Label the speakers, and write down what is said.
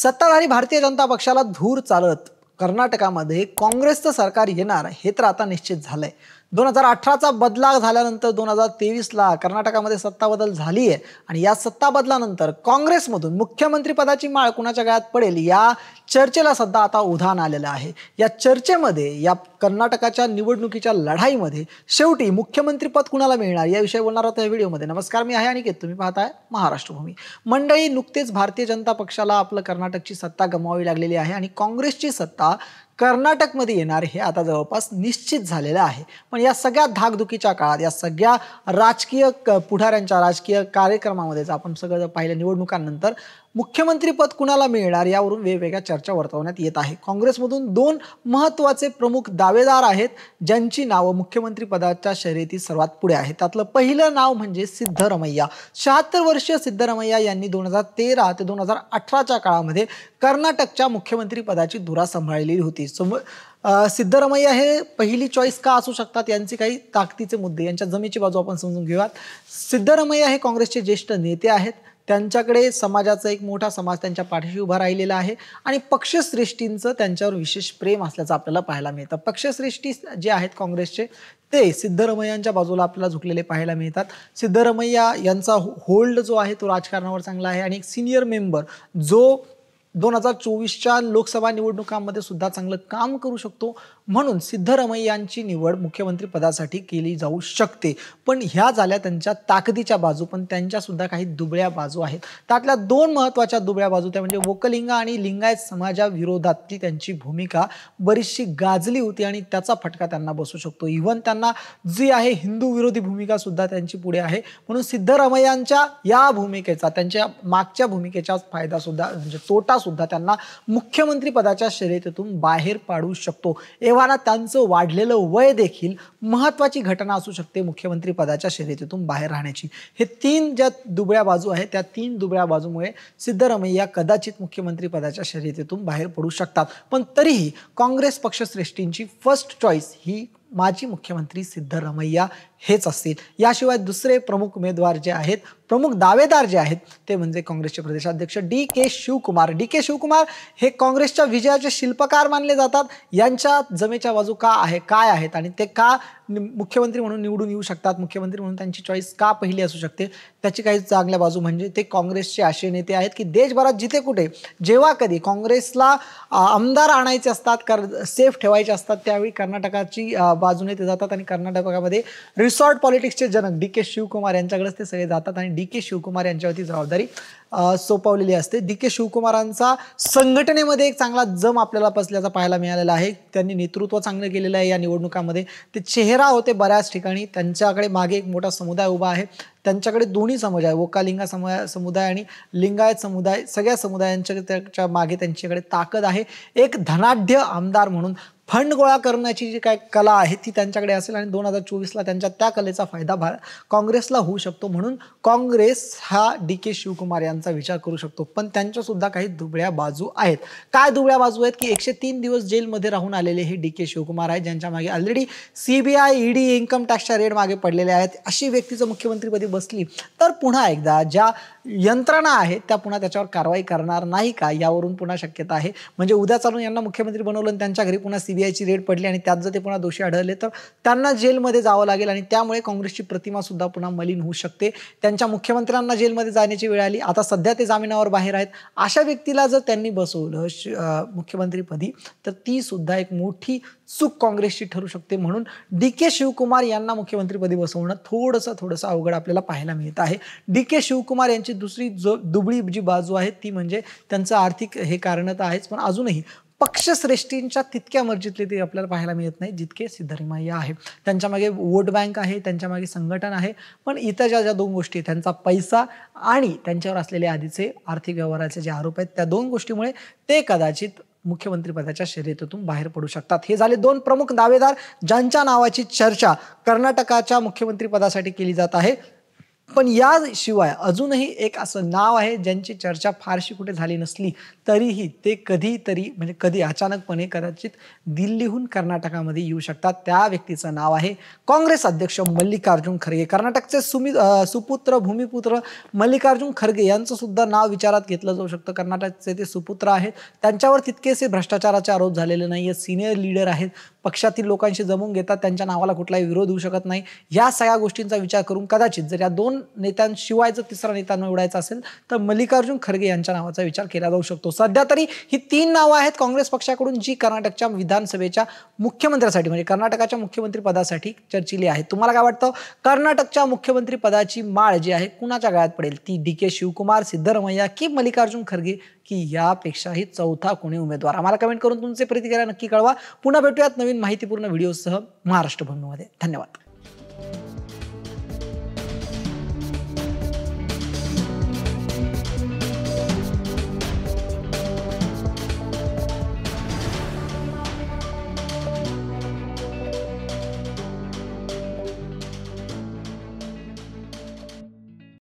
Speaker 1: सत्ताधारी भारतीय जनता पक्षाला धूर चालत कर्नाटकामध्ये काँग्रेसचं सरकार येणार हे तर आता निश्चित झालंय दोन हजार अठराचा बदला झाल्यानंतर दोन हजार तेवीसला कर्नाटकामध्ये सत्ता बदल झाली आहे आणि या सत्ता बदलानंतर काँग्रेसमधून मुख्यमंत्रीपदाची माळ कुणाच्या गळ्यात पडेल या चर्चेला सध्या आता उधाण आलेलं आहे या चर्चेमध्ये या कर्नाटकाच्या निवडणुकीच्या लढाईमध्ये शेवटी मुख्यमंत्रीपद कुणाला मिळणार याविषयी बोलणार आहोत या व्हिडिओमध्ये नमस्कार मी आहे अनिकेत तुम्ही पाहताय महाराष्ट्रभूमी मंडळी नुकतेच भारतीय जनता पक्षाला आपलं कर्नाटकची सत्ता गमावी लागलेली आहे आणि काँग्रेसची सत्ता कर्नाटकमध्ये येणार हे आता जवळपास निश्चित झालेलं आहे पण या सगळ्या धाकधुकीच्या काळात या सगळ्या राजकीय पुढाऱ्यांच्या राजकीय कार्यक्रमामध्येच आपण सगळं पाहिलं निवडणुकांनंतर मुख्यमंत्रीपद कुणाला मिळणार यावरून वेगवेगळ्या चर्चा वर्तवण्यात येत आहे काँग्रेसमधून दोन महत्त्वाचे प्रमुख दावेदार आहेत ज्यांची नावं मुख्यमंत्रीपदाच्या शर्यतीत सर्वात पुढे आहेत त्यातलं पहिलं नाव म्हणजे सिद्धरमैया शहात्तर वर्षीय सिद्धरमैया यांनी दोन हजार तेरा ते दोन हजार अठराच्या काळामध्ये कर्नाटकच्या मुख्यमंत्रीपदाची धुरा सांभाळलेली होती सम सिद्धरमैया हे पहिली चॉईस का असू शकतात यांचे काही ताकदीचे मुद्दे यांच्या जमेची बाजू आपण समजून घेऊयात सिद्धरमैया हे काँग्रेसचे ज्येष्ठ नेते आहेत त्यांच्याकडे समाजाचा एक मोठा समाज त्यांच्या पाठीशी उभा राहिलेला आहे आणि पक्षश्रेष्ठींचं त्यांच्यावर विशेष प्रेम असल्याचं आपल्याला पाहायला मिळतं पक्षश्रेष्ठी जे आहेत काँग्रेसचे ते सिद्धरमैयांच्या बाजूला आपल्याला झुकलेले पाहायला मिळतात सिद्धरमैया यांचा होल्ड जो आहे तो राजकारणावर चांगला आहे आणि एक सिनियर मेंबर जो दोन हजार चोवीसच्या लोकसभा निवडणुकांमध्ये सुद्धा चांगलं काम करू शकतो म्हणून सिद्धरमैयांची निवड मुख्यमंत्री पदासाठी केली जाऊ शकते पण ह्या झाल्या त्यांच्या ताकदीच्या बाजू पण त्यांच्यासुद्धा काही दुबळ्या बाजू आहेत त्यातल्या दोन महत्त्वाच्या दुबळ्या बाजू त्या म्हणजे वोकलिंगा आणि लिंगायत ती त्यांची भूमिका बरीचशी गाजली होती आणि त्याचा फटका त्यांना बसू शकतो इव्हन त्यांना जी आहे हिंदू विरोधी भूमिका सुद्धा त्यांची पुढे आहे म्हणून सिद्धरमैयांच्या या भूमिकेचा त्यांच्या मागच्या भूमिकेचा फायदा सुद्धा म्हणजे तोटा सुद्धा त्यांना मुख्यमंत्री पदाच्या शर्यतीतून बाहेर पाडू शकतो तेव्हा त्यांचं वाढलेलं वय देखील महत्त्वाची घटना असू शकते मुख्यमंत्री पदाच्या शर्यतीतून बाहेर राहण्याची हे तीन ज्या दुबळ्या बाजू आहेत त्या तीन दुबळ्या बाजूमुळे सिद्धरमैया कदाचित मुख्यमंत्री पदाच्या शर्यतीतून बाहेर पडू शकतात पण तरीही काँग्रेस पक्षश्रेष्ठींची फर्स्ट चॉईस ही माजी मुख्यमंत्री सिद्धरमैया हेच असतील याशिवाय दुसरे प्रमुख उमेदवार जे आहेत प्रमुख दावेदार जे आहेत ते म्हणजे काँग्रेसचे प्रदेशाध्यक्ष D K Shivakumar D K Shivakumar हे काँग्रेसच्या विजयाचे शिल्पकार मानले जातात यांच्या जमेच्या बाजू का आहे काय आहेत आणि ते का मुख्यमंत्री म्हणून निवडून येऊ शकतात मुख्यमंत्री म्हणून त्यांची चॉईस का पहिली असू शकते त्याची काही चांगल्या बाजू म्हणजे ते काँग्रेसचे असे नेते आहेत की देशभरात जिथे कुठे जेव्हा कधी काँग्रेसला आमदार आणायचे असतात कर सेफ ठेवायचे असतात त्यावेळी कर्नाटकाची बाजूने ते जातात आणि कर्नाटकामध्ये रिसॉर्ट पॉलिटिक्सचे जनक डी के शिवकुमार यांच्याकडेच ते सगळे जातात आणि डी के शिवकुमार यांच्यावरती जबाबदारी सोपवलेली असते डी के शिवकुमारांचा संघटनेमध्ये एक चांगला जम आपल्याला पसल्याचा पाहायला मिळालेला आहे त्यांनी नेतृत्व चांगलं केलेलं आहे या निवडणुकामध्ये ते चेहरा होते बऱ्याच ठिकाणी त्यांच्याकडे मागे एक मोठा समुदाय उभा आहे त्यांच्याकडे दोन्ही समुदाय आहे वोकालिंगा समुदाय समुदाय आणि लिंगायत समुदाय सगळ्या समुदायांच्या मागे त्यांच्याकडे ताकद आहे एक धनाढ्य आमदार म्हणून फंड गोळा करण्याची जी काय कला आहे ती त्यांच्याकडे असेल आणि दोन हजार चोवीसला त्यांच्या त्या कलेचा फायदा भार काँग्रेसला होऊ शकतो म्हणून काँग्रेस हा डी के शिवकुमार यांचा विचार करू शकतो पण त्यांच्यासुद्धा काही दुबळ्या बाजू आहेत काय दुबळ्या बाजू आहेत की एकशे तीन दिवस जेलमध्ये राहून आलेले हे डी के शिवकुमार आहेत ज्यांच्या मागे ऑलरेडी सीबीआय ईडी इन्कम टॅक्सच्या रेड मागे पडलेले आहेत अशी व्यक्ती जर मुख्यमंत्रीपदी बसली तर पुन्हा एकदा ज्या यंत्रणा आहे त्या पुन्हा त्याच्यावर कारवाई करणार नाही का यावरून पुन्हा शक्यता आहे म्हणजे उद्या चालून यांना मुख्यमंत्री बनवलं आणि त्यांच्या घरी पुन्हा सीबीआयची रेड पडली आणि त्यात जर ते पुन्हा दोषी आढळले तर त्यांना जेलमध्ये जावं लागेल आणि त्यामुळे काँग्रेसची प्रतिमा सुद्धा पुन्हा मलिन होऊ शकते त्यांच्या मुख्यमंत्र्यांना जेलमध्ये जाण्याची वेळ आली आता सध्या ते जामिनावर बाहेर आहेत अशा व्यक्तीला जर त्यांनी बसवलं मुख्यमंत्रीपदी तर ती सुद्धा एक मोठी चूक काँग्रेसची ठरू शकते म्हणून डी के शिवकुमार यांना मुख्यमंत्रीपदी बसवणं थोडंसं थोडंसं अवघड आपल्याला पाहायला मिळत आहे डी के शिवकुमार यांची दुसरी जो दुबळी जी बाजू आहे ती म्हणजे त्यांचं आर्थिक हे कारण तर आहेच पण अजूनही पक्षश्रेष्ठींच्या तितक्या मर्जीतले ते आपल्याला पाहायला मिळत नाही जितके सिद्धरिमय्या आहे त्यांच्या मागे वोट बँक आहे त्यांच्यामागे संघटन आहे पण इतर ज्या ज्या दोन गोष्टी आहेत त्यांचा पैसा आणि त्यांच्यावर असलेले आधीचे आर्थिक व्यवहाराचे जे आरोप आहेत त्या दोन गोष्टीमुळे ते कदाचित मुख्यमंत्रीपदाच्या शर्यतीतून बाहेर पडू शकतात हे झाले दोन प्रमुख दावेदार ज्यांच्या नावाची चर्चा कर्नाटकाच्या मुख्यमंत्रीपदासाठी केली जात आहे पण याशिवाय अजूनही एक असं नाव आहे ज्यांची चर्चा फारशी कुठे झाली नसली तरीही ते कधीतरी म्हणजे कधी अचानकपणे कदाचित दिल्लीहून कर्नाटकामध्ये येऊ शकतात त्या व्यक्तीचं नाव आहे काँग्रेस अध्यक्ष मल्लिकार्जुन खरगे कर्नाटकचे सुमित सुपुत्र भूमिपुत्र मल्लिकार्जुन खरगे यांचं सुद्धा नाव विचारात घेतलं जाऊ शकतं कर्नाटकचे ते सुपुत्र आहेत त्यांच्यावर तितकेसे भ्रष्टाचाराचे आरोप झालेले नाही आहेत सिनियर लीडर आहेत पक्षातील लोकांशी जमून घेतात त्यांच्या नावाला कुठलाही विरोध होऊ शकत नाही या सगळ्या गोष्टींचा विचार करून कदाचित जर या दोन दोन नेत्यांशिवाय जर तिसरा नेता निवडायचा असेल तर मल्लिकार्जुन खरगे यांच्या नावाचा विचार केला जाऊ शकतो सध्या तरी ही तीन नावं आहेत काँग्रेस पक्षाकडून जी कर्नाटकच्या विधानसभेच्या मुख्यमंत्र्यासाठी म्हणजे कर्नाटकाच्या मुख्यमंत्री पदासाठी चर्चिली आहे तुम्हाला काय वाटतं कर्नाटकच्या मुख्यमंत्री पदाची माळ जी आहे कुणाच्या गळ्यात पडेल ती डी के शिवकुमार सिद्धरमैया की मल्लिकार्जुन खरगे की यापेक्षाही चौथा कोणी उमेदवार आम्हाला कमेंट करून तुमचे प्रतिक्रिया नक्की कळवा पुन्हा भेटूयात नवीन माहितीपूर्ण व्हिडिओसह महाराष्ट्र भूमीमध्ये धन्यवाद